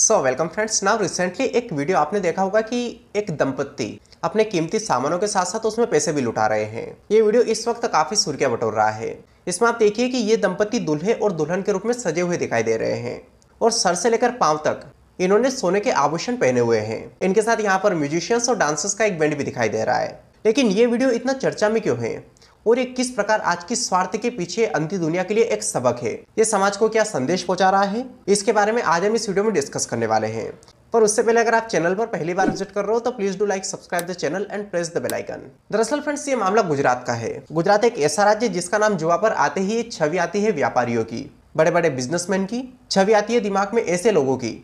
सो welcome friends now recently एक video आपने देखा होगा कि एक दंपत्ति अपने कीमती सामानों के साथ साथ उसमें पैसे भी लुटा रहे हैं ये वीडियो इस वक्त काफ़ी सुर्खियां बटोर रहा है इसमें आप देखिए कि ये दंपत्ति दुल्हे और दुल्हन के रूप में सजे हुए दिखाई दे रहे हैं और सर से लेकर पाँव तक इन्होंने सोने के आभूषण पहने हुए हैं इनके साथ यहाँ पर म्यूजिशियंस और डांसर्स का एक बैंड भी दिखाई दे रहा है लेकिन ये वीडियो इतना चर्चा में क्यों है और ये किस प्रकार आज की स्वार्थ के पीछे अंतिम दुनिया के लिए एक सबक है ये समाज को क्या संदेश पहुंचा रहा है इसके बारे में आज हम इस वीडियो में डिस्कस करने वाले हैं पर उससे पहले अगर आप चैनल पर पहली बार विजिट कर रहे हो तो please do like subscribe the channel and press the bell icon दरअसल फ्रेंड्स ये मामला गुजरात का है गुजरात एक ऐसा राज्य जिसका नाम जुआ पर आते ही एक छवि आती है व्यापारियों की बड़े बड़े बिजनेसमैन की छवि आती है दिमाग में ऐसे लोगों की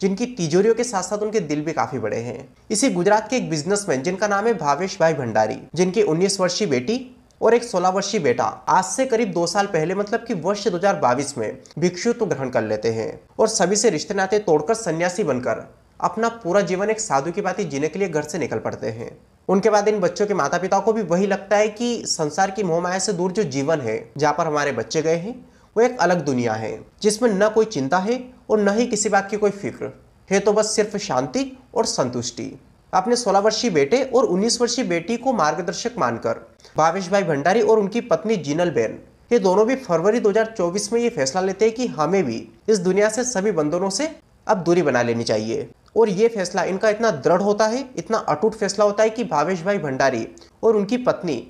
जिनकी तिजोरियों के साथ साथ उनके दिल भी काफी बड़े हैं इसी गुजरात के एक बिजनेसमैन जिनका नाम है भावेश भाई भंडारी जिनकी 19 वर्षीय बेटी और एक 16 वर्षीय बेटा आज से करीब दो साल पहले मतलब कि वर्ष 2022 में भिक्षुत्व तो ग्रहण कर लेते हैं और सभी से रिश्ते नाते तोड़कर सन्यासी बनकर अपना पूरा जीवन एक साधु की बात जीने के लिए घर से निकल पड़ते हैं उनके बाद इन बच्चों के माता पिता को भी वही लगता है कि संसार की मोहमाया से दूर जो जीवन है जहाँ पर हमारे बच्चे गए हैं वो एक अलग दुनिया है जिसमें न कोई चिंता है और न ही किसी बात की कोई फिक्र है तो बस सिर्फ शांति और संतुष्टि अपने 16 वर्षीय बेटे और 19 वर्षीय बेटी को मार्गदर्शक मानकर भावेश भाई भंडारी और उनकी पत्नी जीनल बेन ये दोनों भी फरवरी 2024 में ये फैसला लेते हैं कि हमें भी इस दुनिया से सभी बंधनों से अब दूरी बना लेनी चाहिए और ये फैसला इनका इतना दृढ़ होता है इतना अटूट फैसला होता है कि भावेश भाई भंडारी और उनकी पत्नी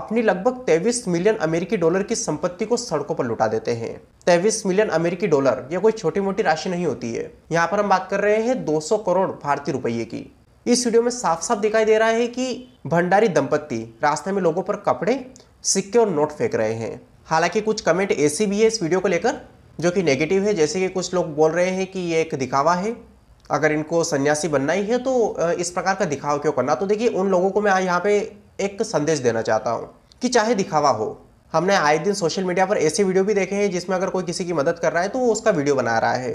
अपनी लगभग तेईस मिलियन अमेरिकी डॉलर की संपत्ति को सड़कों पर लुटा देते हैं तेईस मिलियन अमेरिकी डॉलर यह कोई छोटी मोटी राशि नहीं होती है यहाँ पर हम बात कर रहे हैं 200 करोड़ भारतीय रुपये की इस वीडियो में साफ साफ दिखाई दे रहा है कि भंडारी दंपत्ति रास्ते में लोगों पर कपड़े सिक्के और नोट फेंक रहे हैं हालांकि कुछ कमेंट ऐसी भी है इस वीडियो को लेकर जो कि नेगेटिव है जैसे कि कुछ लोग बोल रहे हैं कि ये एक दिखावा है अगर इनको सन्यासी बनना ही है तो इस प्रकार का दिखावा क्यों करना तो देखिए उन लोगों को मैं यहाँ पे एक संदेश देना चाहता हूँ कि चाहे दिखावा हो हमने आए दिन सोशल मीडिया पर ऐसे वीडियो भी देखे हैं जिसमें अगर कोई किसी की मदद कर रहा है तो वो उसका वीडियो बना रहा है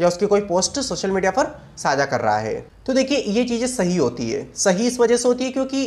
या उसकी कोई पोस्ट सोशल मीडिया पर साझा कर रहा है तो देखिए ये चीज़ें सही होती है सही इस वजह से होती है क्योंकि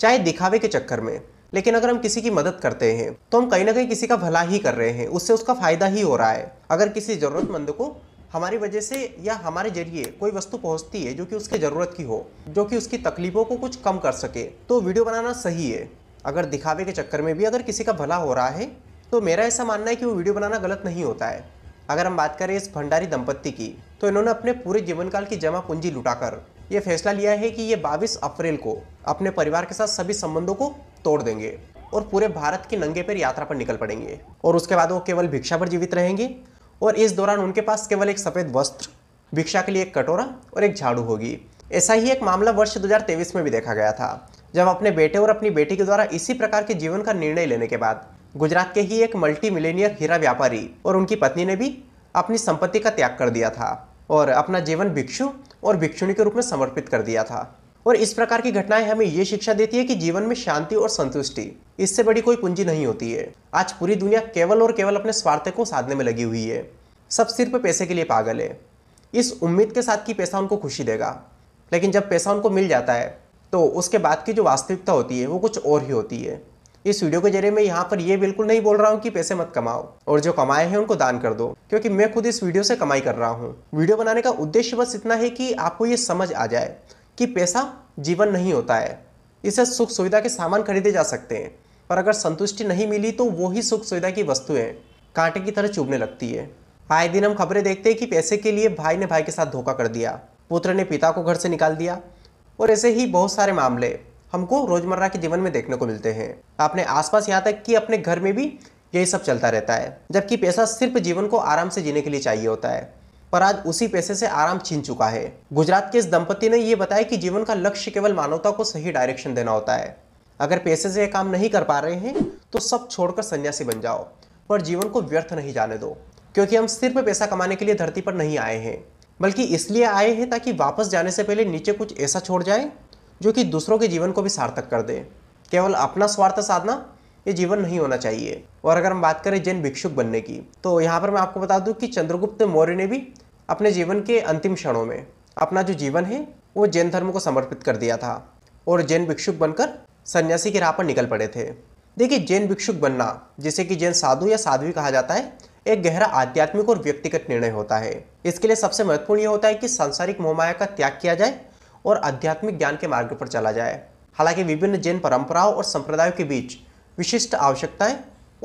चाहे दिखावे के चक्कर में लेकिन अगर हम किसी की मदद करते हैं तो हम कहीं ना कहीं किसी का भला ही कर रहे हैं उससे उसका फ़ायदा ही हो रहा है अगर किसी ज़रूरतमंद को हमारी वजह से या हमारे जरिए कोई वस्तु पहुंचती है जो कि उसकी ज़रूरत की हो जो कि उसकी तकलीफ़ों को कुछ कम कर सके तो वीडियो बनाना सही है अगर दिखावे के चक्कर में भी अगर किसी का भला हो रहा है तो मेरा ऐसा मानना है कि वो वीडियो बनाना गलत नहीं होता है अगर हम बात करें इस भंडारी दंपत्ति की तो इन्होंने अपने पूरे जीवनकाल की जमा पूंजी लुटाकर ये फैसला लिया है कि ये 22 अप्रैल को अपने परिवार के साथ सभी संबंधों को तोड़ देंगे और पूरे भारत की नंगे पर यात्रा पर निकल पड़ेंगे और उसके बाद वो केवल भिक्षा पर जीवित रहेंगे और इस दौरान उनके पास केवल एक सफ़ेद वस्त्र भिक्षा के लिए एक कटोरा और एक झाड़ू होगी ऐसा ही एक मामला वर्ष दो में भी देखा गया था जब अपने बेटे और अपनी बेटी के द्वारा इसी प्रकार के जीवन का निर्णय लेने के बाद गुजरात के ही एक मल्टी मिलेनियर हीरा व्यापारी और उनकी पत्नी ने भी अपनी संपत्ति का त्याग कर दिया था और अपना जीवन भिक्षु और भिक्षुणी के रूप में समर्पित कर दिया था और इस प्रकार की घटनाएं हमें ये शिक्षा देती है कि जीवन में शांति और संतुष्टि इससे बड़ी कोई पूंजी नहीं होती है आज पूरी दुनिया केवल और केवल अपने स्वार्थ को साधने में लगी हुई है सब सिर्फ पैसे के लिए पागल है इस उम्मीद के साथ कि पैसा उनको खुशी देगा लेकिन जब पैसा उनको मिल जाता है तो उसके बाद की जो वास्तविकता होती है वो कुछ और ही होती है इस वीडियो के जरिए मैं यहाँ पर ये बिल्कुल नहीं बोल रहा हूँ कि पैसे मत कमाओ और जो कमाए हैं उनको दान कर दो क्योंकि मैं खुद इस वीडियो से कमाई कर रहा हूँ वीडियो बनाने का उद्देश्य बस इतना है कि आपको ये समझ आ जाए कि पैसा जीवन नहीं होता है इसे सुख सुविधा के सामान खरीदे जा सकते हैं पर अगर संतुष्टि नहीं मिली तो वही सुख सुविधा की वस्तुएं कांटे की तरह चुभने लगती है आए दिन हम खबरें देखते हैं कि पैसे के लिए भाई ने भाई के साथ धोखा कर दिया पुत्र ने पिता को घर से निकाल दिया और ऐसे ही बहुत सारे मामले हमको रोजमर्रा के जीवन में देखने को मिलते हैं अपने आसपास यहाँ तक कि अपने घर में भी यही सब चलता रहता है जबकि पैसा सिर्फ जीवन को आराम से जीने के लिए चाहिए होता है पर आज उसी पैसे से आराम छीन चुका है गुजरात के इस दंपति ने यह बताया कि जीवन का लक्ष्य केवल मानवता को सही डायरेक्शन देना होता है अगर पैसे से यह काम नहीं कर पा रहे हैं तो सब छोड़कर सन्यासी बन जाओ पर जीवन को व्यर्थ नहीं जाने दो क्योंकि हम सिर्फ पैसा कमाने के लिए धरती पर नहीं आए हैं बल्कि इसलिए आए हैं ताकि वापस जाने से पहले नीचे कुछ ऐसा छोड़ जाए जो कि दूसरों के जीवन को भी सार्थक कर दे केवल अपना स्वार्थ साधना ये जीवन नहीं होना चाहिए और अगर हम बात करें जैन भिक्षुक बनने की तो यहाँ पर मैं आपको बता दूँ कि चंद्रगुप्त मौर्य ने भी अपने जीवन के अंतिम क्षणों में अपना जो जीवन है वो जैन धर्म को समर्पित कर दिया था और जैन भिक्षुक बनकर सन्यासी की राह पर निकल पड़े थे देखिए जैन भिक्षुक बनना जिसे कि जैन साधु या साध्वी कहा जाता है एक गहरा आध्यात्मिक और व्यक्तिगत निर्णय होता है इसके लिए सबसे महत्वपूर्ण ये होता है कि सांसारिक मोहमाया का त्याग किया जाए और आध्यात्मिक ज्ञान के मार्ग पर चला जाए हालांकि विभिन्न जैन परंपराओं और संप्रदायों के बीच विशिष्ट आवश्यकताएं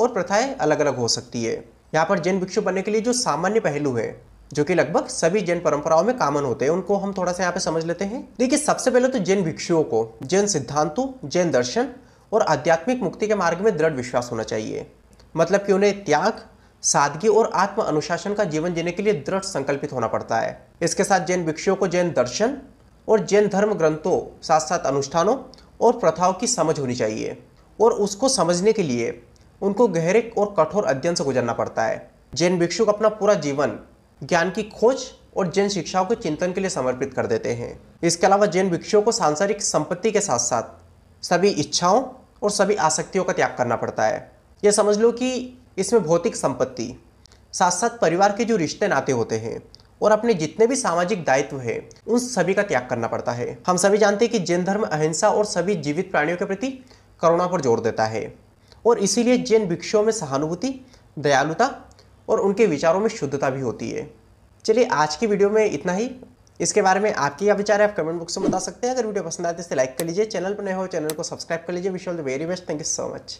और प्रथाएं अलग अलग हो सकती है यहाँ पर जैन भिक्षु बनने के लिए जो सामान्य पहलू है जो कि लगभग सभी जैन परंपराओं में कॉमन होते हैं उनको हम थोड़ा सा यहाँ पे समझ लेते हैं देखिए सबसे पहले तो जैन भिक्षुओं को जैन सिद्धांतों जैन दर्शन और आध्यात्मिक मुक्ति के मार्ग में दृढ़ विश्वास होना चाहिए मतलब कि उन्हें त्याग सादगी और आत्म अनुशासन का जीवन जीने के लिए दृढ़ संकल्पित होना पड़ता है इसके साथ जैन भिक्षुओं को जैन दर्शन और जैन धर्म ग्रंथों साथ साथ अनुष्ठानों और प्रथाओं की समझ होनी चाहिए और उसको समझने के लिए उनको गहरे और कठोर अध्ययन से गुजरना पड़ता है जैन भिक्षुक अपना पूरा जीवन ज्ञान की खोज और जैन शिक्षाओं के चिंतन के लिए समर्पित कर देते हैं इसके अलावा जैन भिक्षुओं को सांसारिक संपत्ति के साथ साथ सभी इच्छाओं और सभी आसक्तियों का त्याग करना पड़ता है यह समझ लो कि इसमें भौतिक संपत्ति साथ साथ परिवार के जो रिश्ते नाते होते हैं और अपने जितने भी सामाजिक दायित्व है उन सभी का त्याग करना पड़ता है हम सभी जानते हैं कि जैन धर्म अहिंसा और सभी जीवित प्राणियों के प्रति करुणा पर जोर देता है और इसीलिए जैन भिक्षुओं में सहानुभूति दयालुता और उनके विचारों में शुद्धता भी होती है चलिए आज की वीडियो में इतना ही इसके बारे में आपके क्या विचार है आप कमेंट बॉक्स में बता सकते हैं अगर वीडियो पसंद आते तो लाइक कर लीजिए चैनल पर नए हो चैनल को सब्सक्राइब कर लीजिए wish all the very best thank you so much